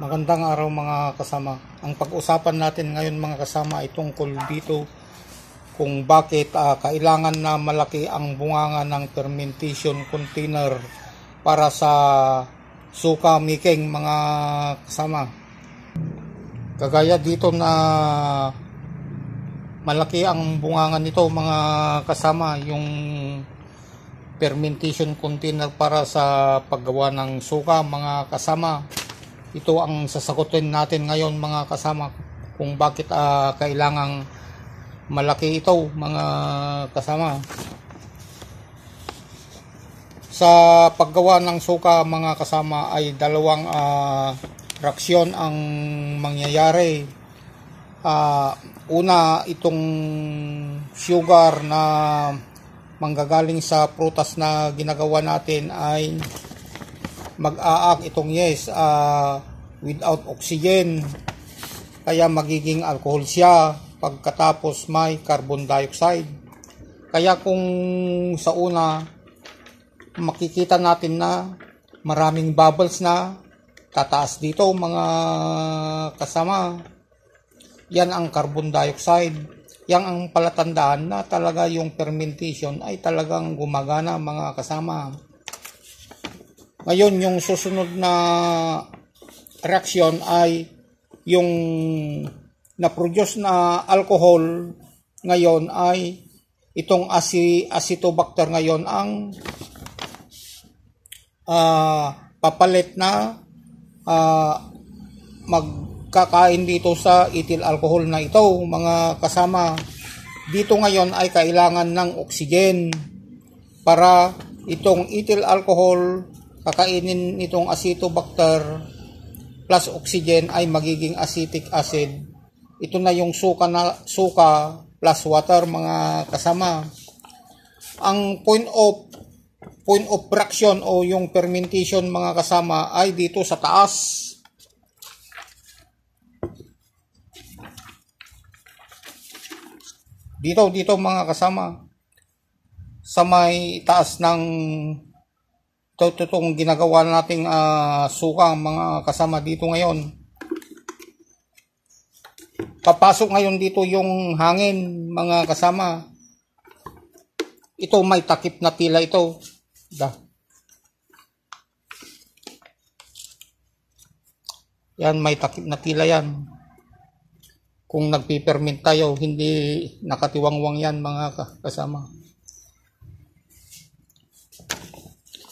Magandang araw mga kasama. Ang pag-usapan natin ngayon mga kasama ay tungkol dito kung bakit uh, kailangan na malaki ang bunganga ng fermentation container para sa suka making mga kasama. Kagaya dito na malaki ang bunganga nito mga kasama yung fermentation container para sa paggawa ng suka mga kasama ito ang sasagutin natin ngayon mga kasama kung bakit uh, kailangang malaki ito mga kasama sa paggawa ng suka mga kasama ay dalawang uh, raksyon ang mangyayari uh, una itong sugar na manggagaling sa prutas na ginagawa natin ay mag-aak itong yes uh, without oxygen kaya magiging alcohol siya pagkatapos may carbon dioxide kaya kung sa una makikita natin na maraming bubbles na tataas dito mga kasama yan ang carbon dioxide yan ang palatandaan na talaga yung fermentation ay talagang gumagana mga kasama ngayon, yung susunod na reaksyon ay yung na-produce na alcohol ngayon ay itong asi, acetobacter ngayon ang uh, papalit na uh, magkakain dito sa ethyl alcohol na ito mga kasama dito ngayon ay kailangan ng oxygen para itong ethyl alcohol kakainin nitong acetobacter plus oxygen ay magiging acetic acid. Ito na yung suka, na, suka plus water mga kasama. Ang point of point of fraction o yung fermentation mga kasama ay dito sa taas. Dito, dito mga kasama. Sa may taas ng ito, ito, itong ginagawa nating uh, suka mga kasama dito ngayon. Papasok ngayon dito yung hangin mga kasama. Ito may takip na tila ito. Da. Yan may takip na tila yan. Kung nagpipermint tayo, hindi nakatiwangwang yan mga kasama.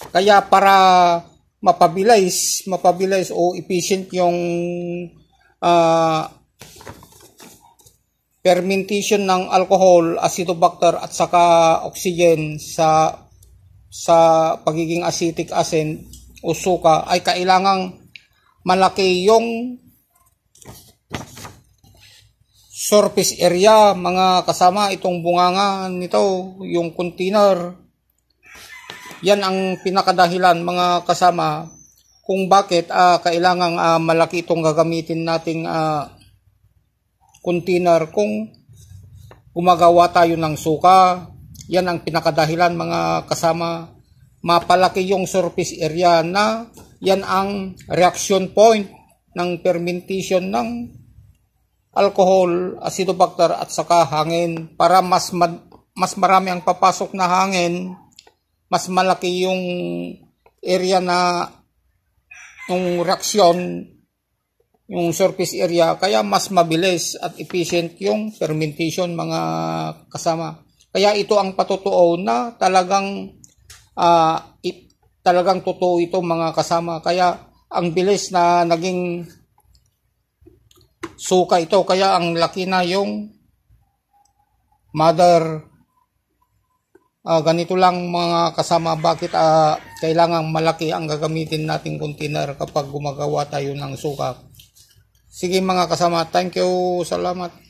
Kaya para mapabilis, mapabilis o efficient yung uh, fermentation ng alcohol, acetobacter at saka oxygen sa sa pagiging acetic acid o suka ay kailangang malaki yung surface area mga kasama itong bunganga nito yung container yan ang pinakadahilan mga kasama kung bakit uh, kailangang uh, malaki itong gagamitin nating uh, container kung gumagawa tayo ng suka. Yan ang pinakadahilan mga kasama. Mapalaki yung surface area na yan ang reaction point ng fermentation ng alcohol, acidobacter at saka hangin para mas mas marami ang papasok na hangin mas malaki yung area na yung reaksyon, yung surface area, kaya mas mabilis at efficient yung fermentation mga kasama. Kaya ito ang patotoo na talagang uh, ah, it, talagang totoo ito mga kasama. Kaya ang bilis na naging suka ito. Kaya ang laki na yung mother uh, ganito lang mga kasama bakit uh, ah, kailangan malaki ang gagamitin nating container kapag gumagawa tayo ng suka. Sige mga kasama, thank you, salamat.